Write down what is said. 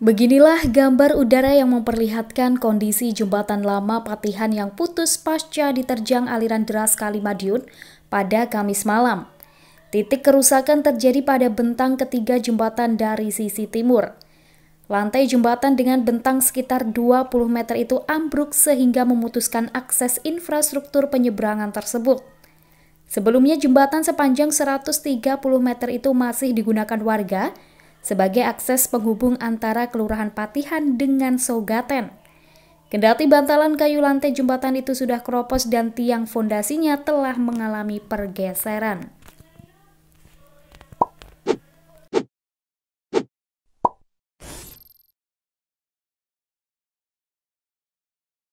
Beginilah gambar udara yang memperlihatkan kondisi jembatan lama Patihan yang putus pasca diterjang aliran deras Kali Madiun pada Kamis malam. Titik kerusakan terjadi pada bentang ketiga jembatan dari sisi timur. Lantai jembatan dengan bentang sekitar 20 meter itu ambruk sehingga memutuskan akses infrastruktur penyeberangan tersebut. Sebelumnya jembatan sepanjang 130 meter itu masih digunakan warga sebagai akses penghubung antara Kelurahan Patihan dengan Sogaten. Kendati bantalan kayu lantai jembatan itu sudah keropos dan tiang fondasinya telah mengalami pergeseran.